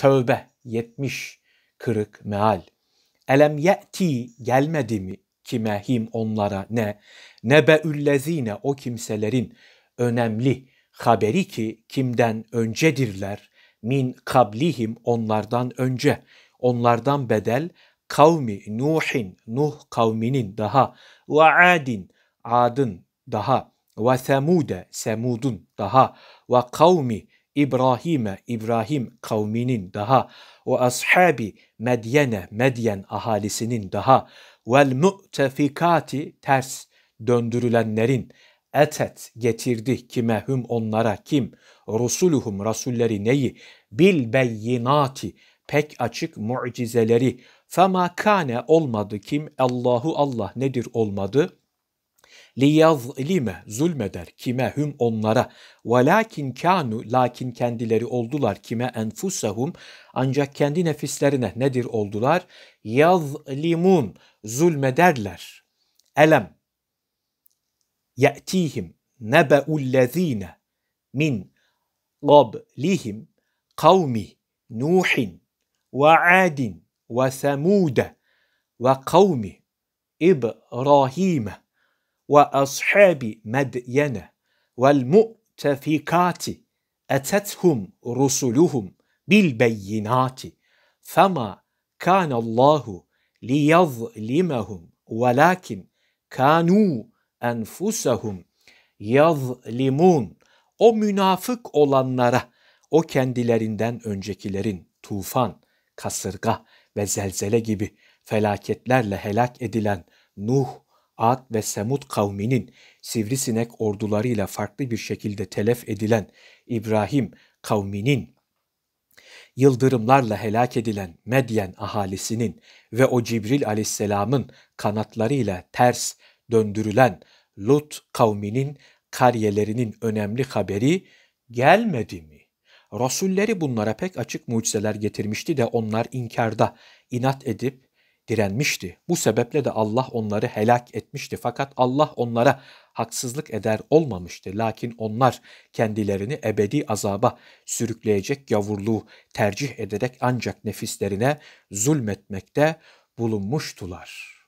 Tövbe 70 kırık meal. Elem ye'ti gelmedi mi kime him onlara ne? Nebe üllezine o kimselerin önemli haberi ki kimden öncedirler? Min kablihim onlardan önce. Onlardan bedel kavmi Nuhin, Nuh kavminin daha ve Adin, Ad'ın daha ve Semude, Semud'un daha ve kavmi İbrahim'e, İbrahim kavminin daha, ve ashabi Medyen'e, Medyen ahalisinin daha, vel mu'tefikati ters döndürülenlerin, etet getirdi kime hüm onlara kim, rusuluhum rasulleri neyi, bil beyinati pek açık mucizeleri, fema kane olmadı kim, Allahu Allah nedir olmadı, liyazlime zulmeder kime hüm onlara velakin kanu lakin kendileri oldular kime enfusahum ancak kendi nefislerine nedir oldular yazlimun zulmederler elem ye'tihim nebe'ullezine min qablihim kavmi Nuhin ve Adin ve Semude ve kavmi İbrahim'e ve ashabi medyene vel mu'tefikati etethum rusuluhum bil beyinati fema kana Allahu liyazlimahum velakin kanu enfusahum yazlimun o münafık olanlara o kendilerinden öncekilerin tufan, kasırga ve zelzele gibi felaketlerle helak edilen Nuh, Ad ve Semud kavminin sivrisinek ordularıyla farklı bir şekilde telef edilen İbrahim kavminin yıldırımlarla helak edilen Medyen ahalisinin ve o Cibril aleyhisselamın kanatlarıyla ters döndürülen Lut kavminin karyelerinin önemli haberi gelmedi mi? Rasulleri bunlara pek açık mucizeler getirmişti de onlar inkarda inat edip direnmişti. Bu sebeple de Allah onları helak etmişti. Fakat Allah onlara haksızlık eder olmamıştı. Lakin onlar kendilerini ebedi azaba sürükleyecek yavurluğu tercih ederek ancak nefislerine zulmetmekte bulunmuştular.''